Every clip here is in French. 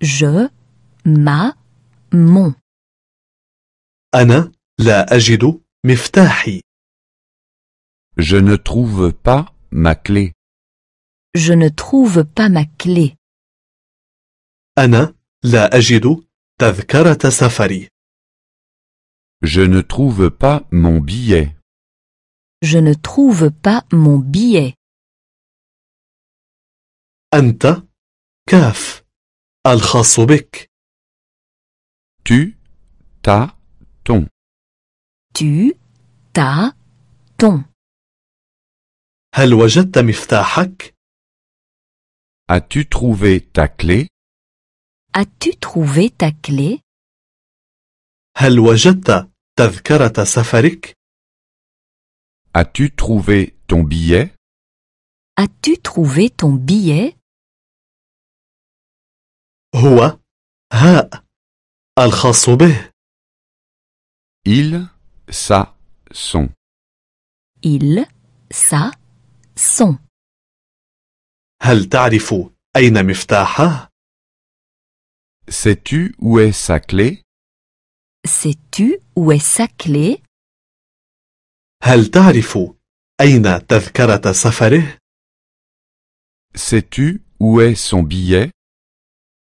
je, ma, mon. Anna, la أجد miftahi. Je ne trouve pas ma clé. Je ne trouve pas ma clé. Anna, la ajidu tadkarata safari. Je ne trouve pas mon billet. Je ne trouve pas mon billet. Anta kaf. الخاص بك tu ta ton tu ta ton هل وجدت مفتاحك as-tu trouvé ta clé as-tu trouvé ta clé هل وجدت تذكرة سفرك as-tu trouvé ton billet as-tu trouvé ton billet هو هاء الخاص به Il, ça, son. Il, ça, son. هل تعرف اين مفتاحه؟ Sais-tu où est sa clé Sais-tu où est sa clé هل تعرف اين تذكره سفره؟ Sais-tu où est son billet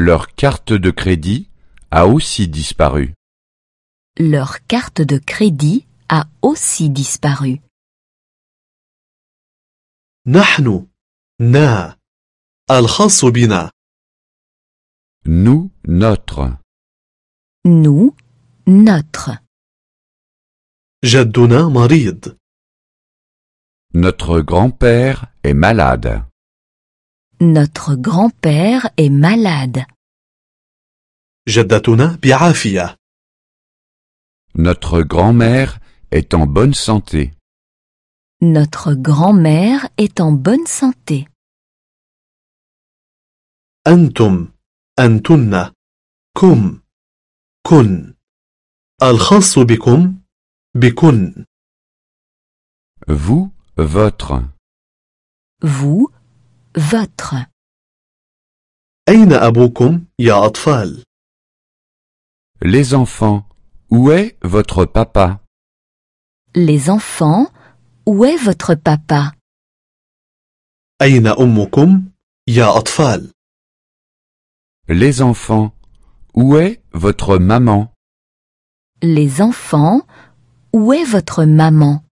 Leur carte de crédit a aussi disparu. Leur carte de crédit a aussi disparu. نحن Nous, notre. Nous, notre. جدنا مريض Notre grand-père est malade. Notre grand-père est malade. bi Notre grand-mère est en bonne santé. Notre grand-mère est en bonne santé. أنتم أنتن kun. Al الخاص bikum, Vous, votre. Vous, votre Les enfants, où est votre papa? Les enfants, où est votre papa? يا Les enfants, où est votre maman? Les enfants, où est votre maman?